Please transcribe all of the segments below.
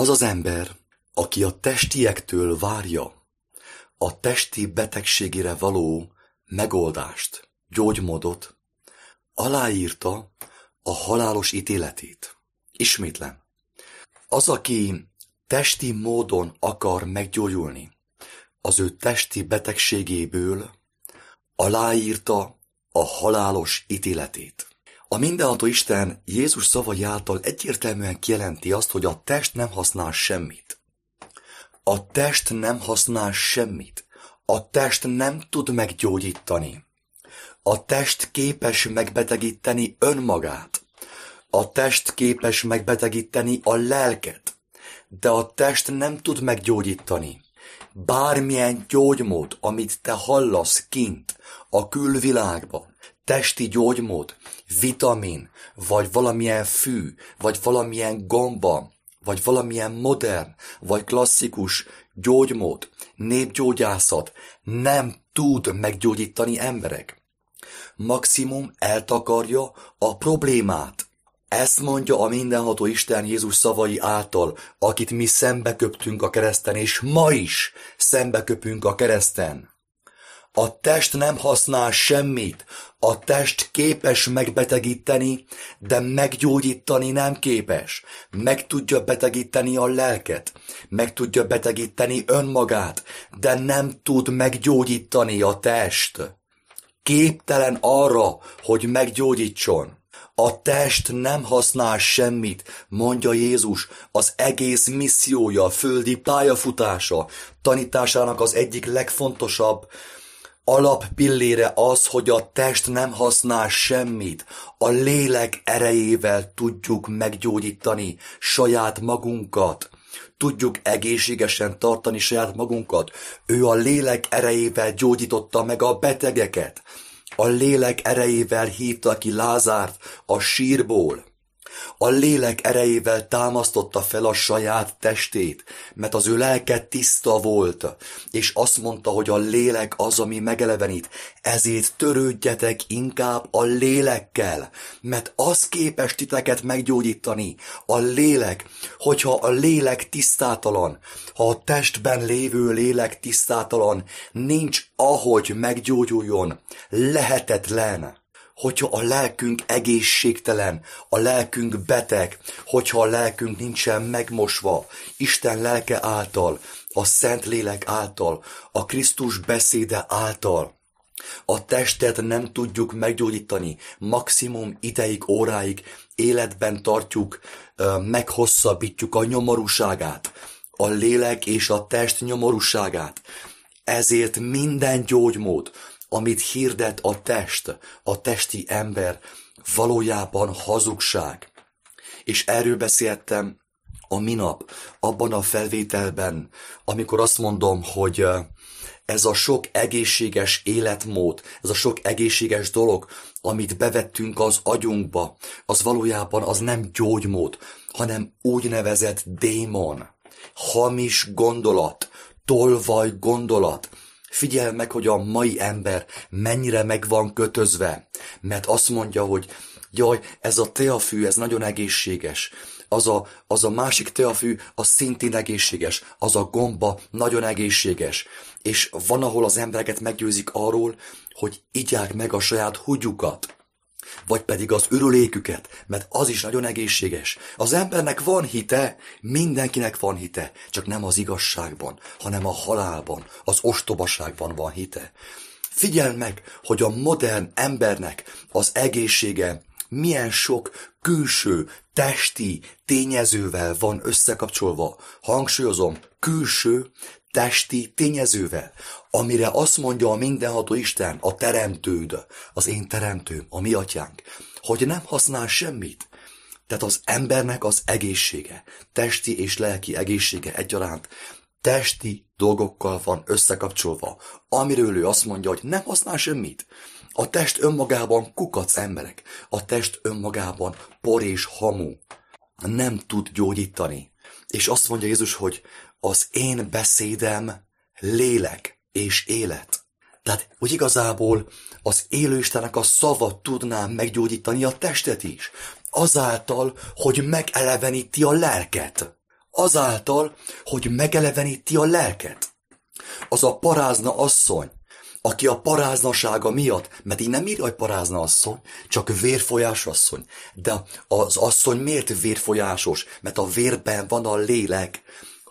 Az az ember, aki a testiektől várja a testi betegségére való megoldást, gyógymódot, aláírta a halálos ítéletét. Ismétlem. Az, aki testi módon akar meggyógyulni az ő testi betegségéből, aláírta a halálos ítéletét. A mindenható Isten Jézus szavai által egyértelműen kijelenti azt, hogy a test nem használ semmit. A test nem használ semmit. A test nem tud meggyógyítani. A test képes megbetegíteni önmagát. A test képes megbetegíteni a lelket. De a test nem tud meggyógyítani. Bármilyen gyógymód, amit te hallasz kint, a külvilágban, testi gyógymód, vitamin, vagy valamilyen fű, vagy valamilyen gomba, vagy valamilyen modern, vagy klasszikus gyógymód, népgyógyászat nem tud meggyógyítani emberek. Maximum eltakarja a problémát. Ezt mondja a mindenható Isten Jézus szavai által, akit mi szembeköptünk a kereszten, és ma is szembeköpünk a kereszten. A test nem használ semmit, a test képes megbetegíteni, de meggyógyítani nem képes. Meg tudja betegíteni a lelket, meg tudja betegíteni önmagát, de nem tud meggyógyítani a test. Képtelen arra, hogy meggyógyítson. A test nem használ semmit, mondja Jézus, az egész missziója, földi pályafutása, tanításának az egyik legfontosabb Alappillére az, hogy a test nem használ semmit, a lélek erejével tudjuk meggyógyítani saját magunkat. Tudjuk egészségesen tartani saját magunkat. Ő a lélek erejével gyógyította meg a betegeket. A lélek erejével hívta ki Lázárt a sírból. A lélek erejével támasztotta fel a saját testét, mert az ő lelke tiszta volt, és azt mondta, hogy a lélek az, ami megelevenít. Ezért törődjetek inkább a lélekkel, mert az képes titeket meggyógyítani. A lélek, hogyha a lélek tisztátalan, ha a testben lévő lélek tisztátalan, nincs ahogy meggyógyuljon. Lehetetlen hogyha a lelkünk egészségtelen, a lelkünk beteg, hogyha a lelkünk nincsen megmosva Isten lelke által, a Szent Lélek által, a Krisztus beszéde által. A testet nem tudjuk meggyógyítani, maximum ideig, óráig életben tartjuk, meghosszabbítjuk a nyomorúságát, a lélek és a test nyomorúságát. Ezért minden gyógymód, amit hirdet a test, a testi ember, valójában hazugság. És erről beszéltem a minap, abban a felvételben, amikor azt mondom, hogy ez a sok egészséges életmód, ez a sok egészséges dolog, amit bevettünk az agyunkba, az valójában az nem gyógymód, hanem úgynevezett démon, hamis gondolat, tolvaj gondolat, Figyel meg, hogy a mai ember mennyire meg van kötözve, mert azt mondja, hogy jaj, ez a teafű, ez nagyon egészséges, az a, az a másik teafű, az szintén egészséges, az a gomba nagyon egészséges. És van, ahol az embereket meggyőzik arról, hogy igyák meg a saját húgyukat vagy pedig az örüléküket, mert az is nagyon egészséges. Az embernek van hite, mindenkinek van hite, csak nem az igazságban, hanem a halálban, az ostobaságban van hite. Figyeld meg, hogy a modern embernek az egészsége milyen sok külső, testi tényezővel van összekapcsolva. Hangsúlyozom, külső testi tényezővel, amire azt mondja a mindenható Isten, a teremtőd, az én teremtőm, a mi atyánk, hogy nem használ semmit. Tehát az embernek az egészsége, testi és lelki egészsége egyaránt, testi dolgokkal van összekapcsolva, amiről ő azt mondja, hogy nem használ semmit. A test önmagában kukac emberek, a test önmagában por és hamu. Nem tud gyógyítani. És azt mondja Jézus, hogy az én beszédem lélek és élet. Tehát, hogy igazából az élőistenek a szava tudná meggyógyítani a testet is, azáltal, hogy megeleveníti a lelket. Azáltal, hogy megeleveníti a lelket. Az a parázna asszony, aki a paráznasága miatt, mert így nem írja, hogy parázna asszony, csak vérfolyás asszony. De az asszony miért vérfolyásos? Mert a vérben van a lélek,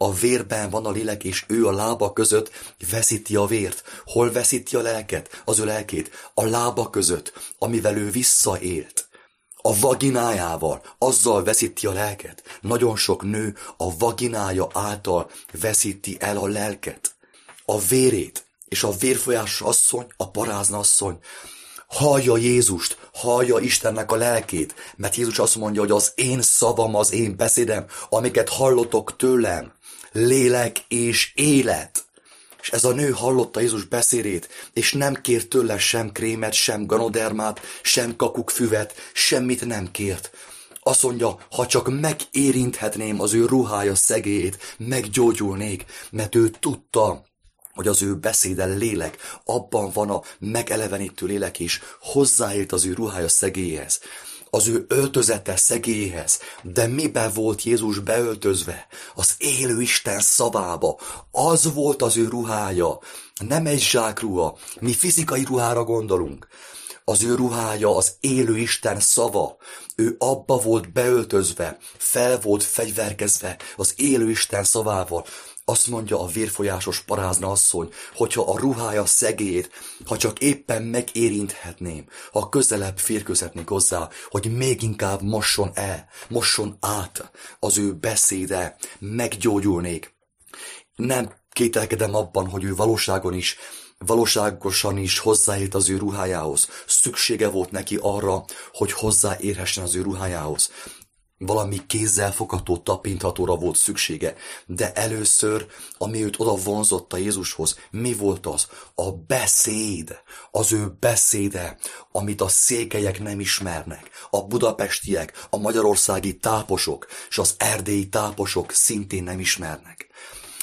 a vérben van a lélek, és ő a lába között veszíti a vért. Hol veszíti a lelket? Az ő lelkét. A lába között, amivel ő visszaélt. A vaginájával, azzal veszíti a lelket. Nagyon sok nő a vaginája által veszíti el a lelket. A vérét, és a vérfolyás asszony, a parázna asszony, hallja Jézust, hallja Istennek a lelkét, mert Jézus azt mondja, hogy az én szavam, az én beszédem, amiket hallotok tőlem, lélek és élet. És ez a nő hallotta Jézus beszédét, és nem kért tőle sem krémet, sem ganodermát, sem kakukfüvet, semmit nem kért. Azt mondja, ha csak megérinthetném az ő ruhája szegélyét, meggyógyulnék, mert ő tudta, hogy az ő beszéde lélek, abban van a megelevenítő lélek is, hozzáért az ő ruhája szegélyhez az ő öltözete szegélyhez, de mibe volt Jézus beöltözve? Az élő Isten szavába. Az volt az ő ruhája. Nem egy zsákruha. Mi fizikai ruhára gondolunk. Az ő ruhája az élő Isten szava. Ő abba volt beöltözve, fel volt fegyverkezve az élő Isten szavával. Azt mondja a vérfolyásos parázna asszony, hogyha a ruhája szegér, ha csak éppen megérinthetném, ha közelebb férkőzhetnék hozzá, hogy még inkább mosson el, mosson át az ő beszéde, meggyógyulnék. Nem kételkedem abban, hogy ő valóságon is valóságosan is hozzáért az ő ruhájához. Szüksége volt neki arra, hogy hozzáérhessen az ő ruhájához. Valami kézzelfogható, tapinthatóra volt szüksége, de először, ami őt oda vonzotta Jézushoz, mi volt az? A beszéd, az ő beszéde, amit a székelyek nem ismernek, a budapestiek, a magyarországi táposok és az erdélyi táposok szintén nem ismernek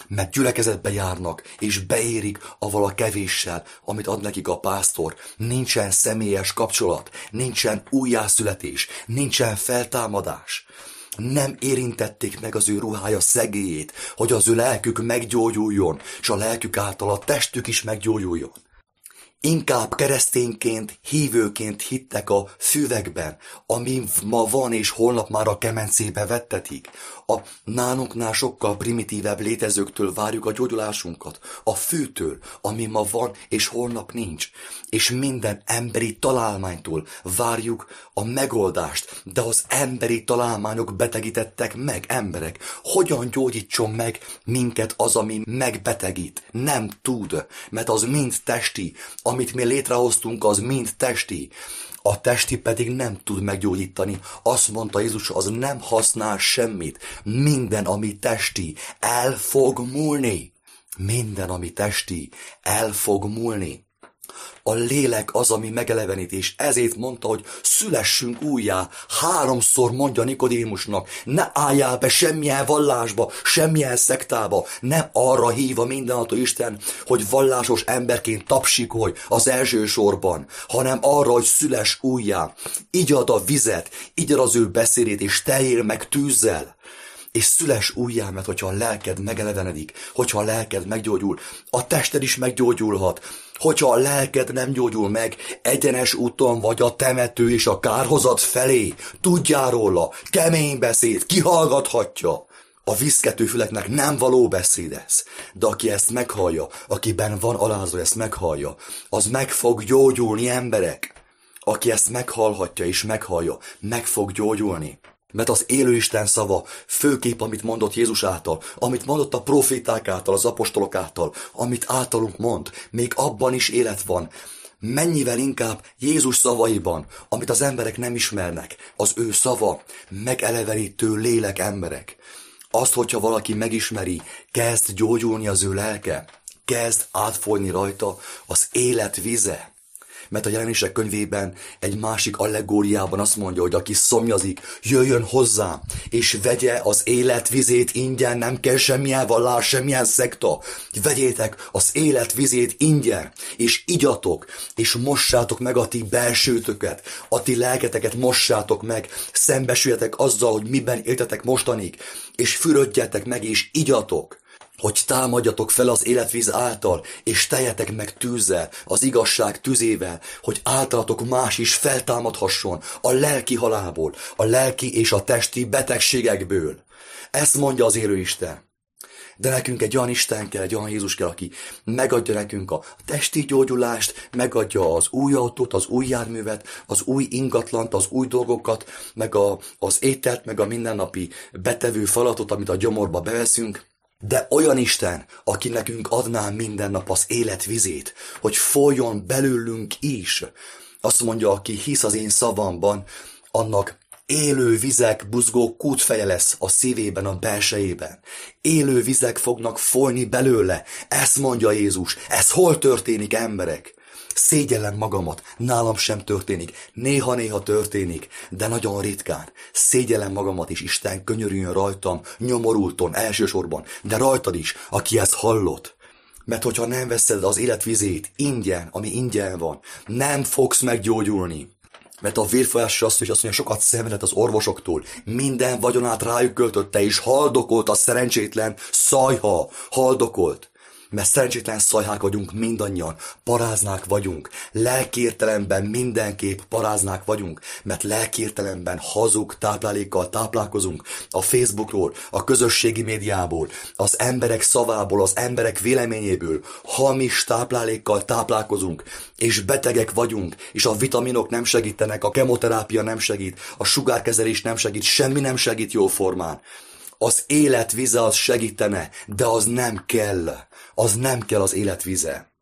mert gyülekezetbe járnak, és beérik avval a kevéssel, amit ad nekik a pásztor. Nincsen személyes kapcsolat, nincsen újjászületés, nincsen feltámadás. Nem érintették meg az ő ruhája szegélyét, hogy az ő lelkük meggyógyuljon, és a lelkük által a testük is meggyógyuljon inkább keresztényként, hívőként hittek a szüvegben, ami ma van és holnap már a kemencébe vettetik. A nálunknál sokkal primitívebb létezőktől várjuk a gyógyulásunkat, a fűtől, ami ma van és holnap nincs. És minden emberi találmánytól várjuk a megoldást, de az emberi találmányok betegítettek meg emberek. Hogyan gyógyítson meg minket az, ami megbetegít? Nem tud, mert az mind testi, a amit mi létrehoztunk, az mind testi. A testi pedig nem tud meggyógyítani. Azt mondta Jézus, az nem használ semmit. Minden, ami testi, el fog múlni. Minden, ami testi, el fog múlni. A lélek az, ami és Ezért mondta, hogy szülessünk újjá. Háromszor mondja Nikodémusnak, ne álljál be semmilyen vallásba, semmilyen szektába. Nem arra hív a mindenható Isten, hogy vallásos emberként tapsikolj az első sorban, hanem arra, hogy szüles újjá. Igyad a vizet, igyad az ő beszédét, és teljél meg tűzzel és szüles újjá, mert hogyha a lelked megelevenedik, hogyha a lelked meggyógyul, a tested is meggyógyulhat, Hogyha a lelked nem gyógyul meg, egyenes úton vagy a temető és a kárhozat felé, tudjál róla, kemény beszéd, kihallgathatja. A viszketőfüleknek nem való beszéd ez, de aki ezt meghallja, akiben van alázó, ezt meghallja, az meg fog gyógyulni emberek. Aki ezt meghallhatja és meghallja, meg fog gyógyulni. Mert az élő Isten szava, főkép, amit mondott Jézus által, amit mondott a proféták által, az apostolok által, amit általunk mond, még abban is élet van. Mennyivel inkább Jézus szavaiban, amit az emberek nem ismernek, az ő szava, megelevenítő lélek emberek. Azt, hogyha valaki megismeri, kezd gyógyulni az ő lelke, kezd átfolyni rajta az élet vize. Mert a jelenések könyvében egy másik allegóriában azt mondja, hogy aki szomjazik, jöjjön hozzá, és vegye az életvizét ingyen, nem kell semmilyen vallás, semmilyen szekta. Vegyétek az életvizét ingyen, és igyatok, és mossátok meg a ti belsőtöket, a ti lelketeket mossátok meg, szembesüljetek azzal, hogy miben éltetek mostanig, és fürödjetek meg, és igyatok hogy támadjatok fel az életvíz által, és tejetek meg tűzzel, az igazság tüzével, hogy általatok más is feltámadhasson a lelki halálból, a lelki és a testi betegségekből. Ezt mondja az élő Isten. De nekünk egy olyan Isten kell, egy olyan Jézus kell, aki megadja nekünk a testi gyógyulást, megadja az új autót, az új járművet, az új ingatlant, az új dolgokat, meg a, az ételt, meg a mindennapi betevő falatot, amit a gyomorba beveszünk de olyan Isten, aki nekünk adná minden nap az életvizét, hogy folyjon belőlünk is. Azt mondja, aki hisz az én szavamban, annak élő vizek buzgó kútfeje lesz a szívében, a belsejében. Élő vizek fognak folyni belőle. Ezt mondja Jézus. Ez hol történik, emberek? Szégyellem magamat, nálam sem történik, néha-néha történik, de nagyon ritkán. Szégyellem magamat is, Isten könyörüljön rajtam, nyomorulton elsősorban, de rajtad is, aki ezt hallott. Mert hogyha nem veszed az életvizét ingyen, ami ingyen van, nem fogsz meggyógyulni. Mert a vérfolyásra azt is azt mondja, sokat szenvedett az orvosoktól. Minden vagyonát rájuk költötte, és haldokolt a szerencsétlen szajha. Haldokolt mert szerencsétlen szajhák vagyunk mindannyian, paráznák vagyunk, lelkértelemben mindenképp paráznák vagyunk, mert lelkértelemben hazug táplálékkal táplálkozunk, a Facebookról, a közösségi médiából, az emberek szavából, az emberek véleményéből, hamis táplálékkal táplálkozunk, és betegek vagyunk, és a vitaminok nem segítenek, a kemoterápia nem segít, a sugárkezelés nem segít, semmi nem segít jó formán. Az életvize az segítene, de az nem kell. Az nem kell az életvize.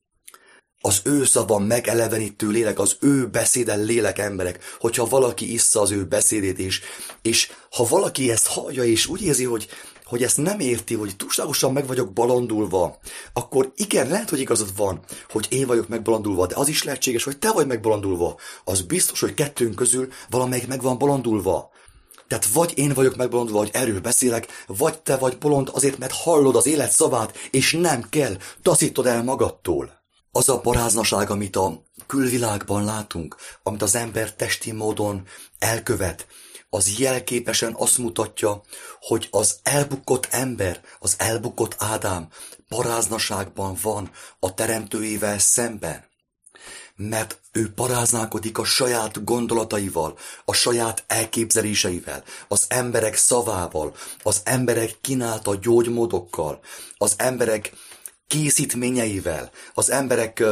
Az ő szava megelevenítő lélek, az ő beszéden lélek emberek, hogyha valaki issza az ő beszédét is, és ha valaki ezt hallja, és úgy érzi, hogy, hogy ezt nem érti, hogy túlságosan meg vagyok balandulva, akkor igen, lehet, hogy igazad van, hogy én vagyok megbalandulva, de az is lehetséges, hogy te vagy megbalandulva. Az biztos, hogy kettőnk közül valamelyik meg van balandulva. Tehát vagy én vagyok megbolondulva, vagy erről beszélek, vagy te vagy bolond azért, mert hallod az élet szavát, és nem kell, taszítod el magadtól. Az a paráznaság, amit a külvilágban látunk, amit az ember testi módon elkövet, az jelképesen azt mutatja, hogy az elbukott ember, az elbukott Ádám paráznaságban van a teremtőivel szemben mert ő paráználkodik a saját gondolataival, a saját elképzeléseivel, az emberek szavával, az emberek kínálta gyógymódokkal, az emberek készítményeivel, az emberek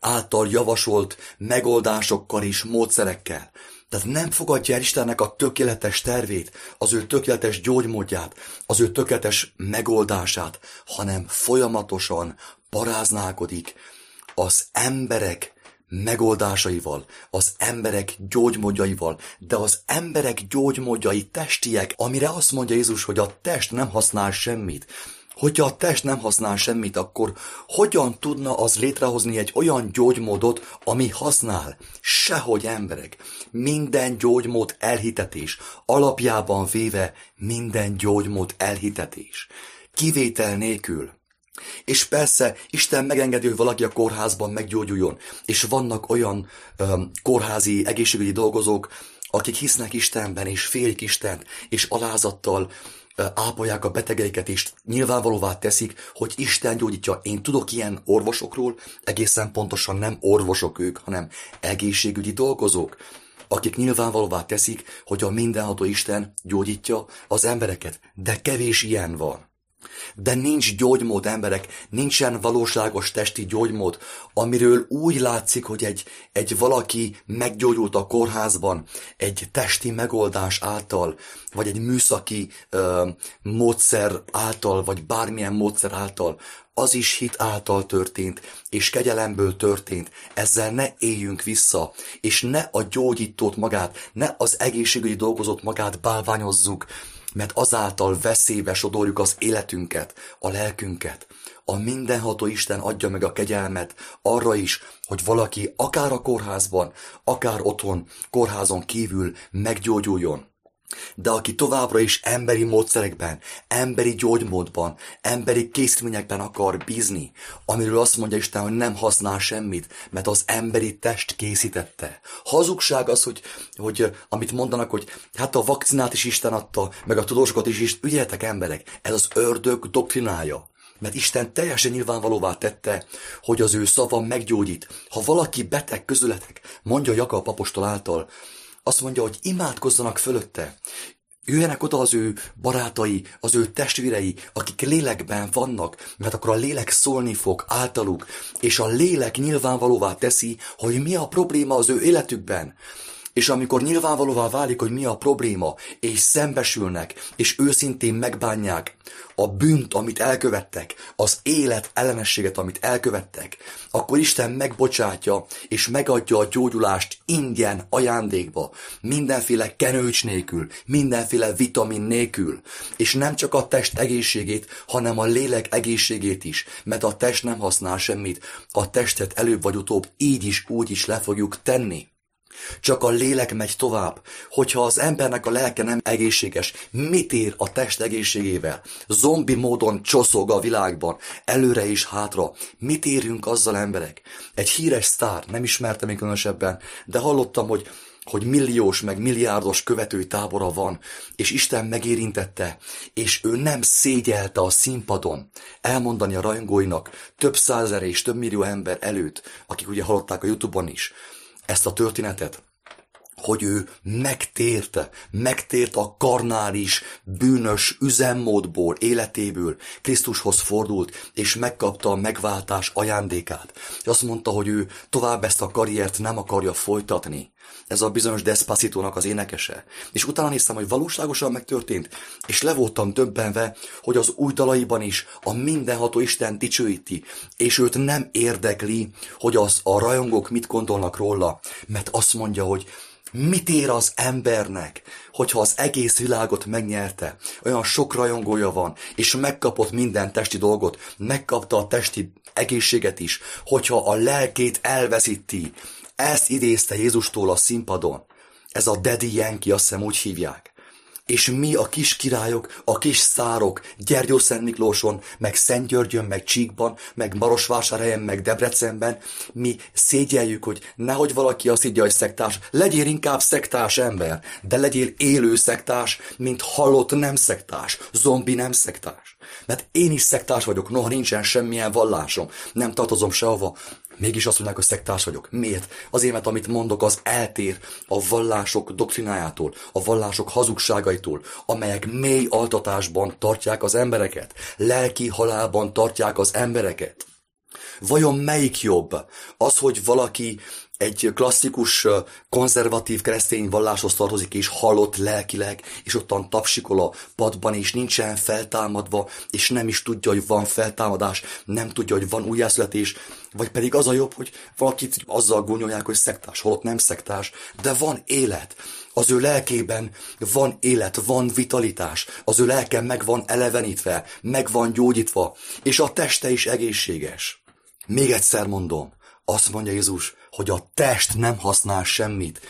által javasolt megoldásokkal és módszerekkel. Tehát nem fogadja el Istennek a tökéletes tervét, az ő tökéletes gyógymódját, az ő tökéletes megoldását, hanem folyamatosan paráználkodik, az emberek megoldásaival, az emberek gyógymódjaival, de az emberek gyógymódjai testiek, amire azt mondja Jézus, hogy a test nem használ semmit. Hogyha a test nem használ semmit, akkor hogyan tudna az létrehozni egy olyan gyógymódot, ami használ? Sehogy emberek. Minden gyógymód elhitetés. Alapjában véve minden gyógymód elhitetés. Kivétel nélkül. És persze Isten megengedi, hogy valaki a kórházban meggyógyuljon. És vannak olyan um, kórházi egészségügyi dolgozók, akik hisznek Istenben, és félik Istent, és alázattal ápolják a betegeiket, és nyilvánvalóvá teszik, hogy Isten gyógyítja. Én tudok ilyen orvosokról, egészen pontosan nem orvosok ők, hanem egészségügyi dolgozók, akik nyilvánvalóvá teszik, hogy a mindenható Isten gyógyítja az embereket, de kevés ilyen van. De nincs gyógymód, emberek, nincsen valóságos testi gyógymód, amiről úgy látszik, hogy egy, egy valaki meggyógyult a kórházban egy testi megoldás által, vagy egy műszaki ö, módszer által, vagy bármilyen módszer által. Az is hit által történt, és kegyelemből történt. Ezzel ne éljünk vissza, és ne a gyógyítót magát, ne az egészségügyi dolgozót magát bálványozzuk, mert azáltal veszélybe sodorjuk az életünket, a lelkünket. A mindenható Isten adja meg a kegyelmet arra is, hogy valaki akár a kórházban, akár otthon, kórházon kívül meggyógyuljon. De aki továbbra is emberi módszerekben, emberi gyógymódban, emberi készítményekben akar bízni, amiről azt mondja Isten, hogy nem használ semmit, mert az emberi test készítette. Hazugság az, hogy, hogy amit mondanak, hogy hát a vakcinát is Isten adta, meg a tudósokat is Isten. Ügyeljetek emberek, ez az ördög doktrinája mert Isten teljesen nyilvánvalóvá tette, hogy az ő szava meggyógyít. Ha valaki beteg közületek, mondja Jakab apostol által, azt mondja, hogy imádkozzanak fölötte. Jöjjenek oda az ő barátai, az ő testvérei, akik lélekben vannak, mert akkor a lélek szólni fog általuk, és a lélek nyilvánvalóvá teszi, hogy mi a probléma az ő életükben. És amikor nyilvánvalóvá válik, hogy mi a probléma, és szembesülnek, és őszintén megbánják a bűnt, amit elkövettek, az élet ellenességet, amit elkövettek, akkor Isten megbocsátja, és megadja a gyógyulást ingyen ajándékba, mindenféle kenőcs nélkül, mindenféle vitamin nélkül, és nem csak a test egészségét, hanem a lélek egészségét is, mert a test nem használ semmit, a testet előbb vagy utóbb így is, úgy is le fogjuk tenni. Csak a lélek megy tovább. Hogyha az embernek a lelke nem egészséges, mit ér a test egészségével? Zombi módon csoszog a világban, előre és hátra. Mit érünk azzal emberek? Egy híres sztár, nem ismertem még különösebben, de hallottam, hogy hogy milliós meg milliárdos követői tábora van, és Isten megérintette, és ő nem szégyelte a színpadon elmondani a rajongóinak több százer és több millió ember előtt, akik ugye hallották a Youtube-on is, ezt a történetet hogy ő megtérte, megtért a karnális, bűnös üzemmódból, életéből, Krisztushoz fordult, és megkapta a megváltás ajándékát. És azt mondta, hogy ő tovább ezt a karriert nem akarja folytatni. Ez a bizonyos Despacitónak az énekese. És utána néztem, hogy valóságosan megtörtént, és le voltam döbbenve, hogy az új dalaiban is a mindenható Isten dicsőíti, és őt nem érdekli, hogy az a rajongók mit gondolnak róla, mert azt mondja, hogy Mit ér az embernek, hogyha az egész világot megnyerte, olyan sok rajongója van, és megkapott minden testi dolgot, megkapta a testi egészséget is, hogyha a lelkét elveszíti. Ezt idézte Jézustól a színpadon. Ez a Daddy Yankee, azt hiszem úgy hívják és mi a kis királyok, a kis szárok, Gyergyó Szent Miklóson, meg Szent Györgyön, meg Csíkban, meg Marosvásárhelyen, meg Debrecenben, mi szégyeljük, hogy nehogy valaki azt higgye, hogy szektás, legyél inkább szektás ember, de legyél élő szektás, mint halott nem szektás, zombi nem szektás. Mert én is szektás vagyok, noha nincsen semmilyen vallásom, nem tartozom sehova, Mégis azt mondják, hogy szektárs vagyok. Miért? Azért, mert amit mondok, az eltér a vallások doktrinájától, a vallások hazugságaitól, amelyek mély altatásban tartják az embereket, lelki halálban tartják az embereket. Vajon melyik jobb? Az, hogy valaki egy klasszikus, konzervatív keresztény valláshoz tartozik, és halott lelkileg, és ottan tapsikol a padban, és nincsen feltámadva, és nem is tudja, hogy van feltámadás, nem tudja, hogy van újjászületés, vagy pedig az a jobb, hogy valakit azzal gúnyolják, hogy szektás, holott nem szektás, de van élet. Az ő lelkében van élet, van vitalitás, az ő lelke meg van elevenítve, meg van gyógyítva, és a teste is egészséges. Még egyszer mondom, azt mondja Jézus, hogy a test nem használ semmit.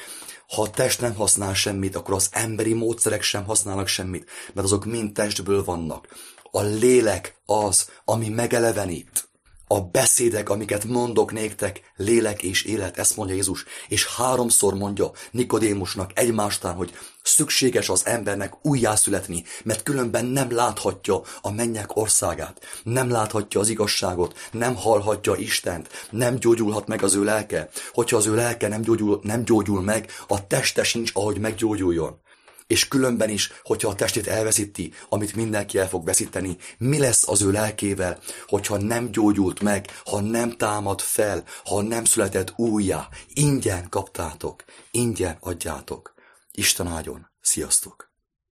Ha a test nem használ semmit, akkor az emberi módszerek sem használnak semmit, mert azok mind testből vannak. A lélek az, ami megelevenít a beszédek, amiket mondok néktek, lélek és élet, ezt mondja Jézus, és háromszor mondja Nikodémusnak egymástán, hogy szükséges az embernek újjászületni, mert különben nem láthatja a mennyek országát, nem láthatja az igazságot, nem hallhatja Istent, nem gyógyulhat meg az ő lelke. Hogyha az ő lelke nem gyógyul, nem gyógyul meg, a teste sincs, ahogy meggyógyuljon. És különben is, hogyha a testét elveszíti, amit mindenki el fog veszíteni, mi lesz az ő lelkével, hogyha nem gyógyult meg, ha nem támad fel, ha nem született újjá. Ingyen kaptátok, ingyen adjátok. Isten áldjon, sziasztok!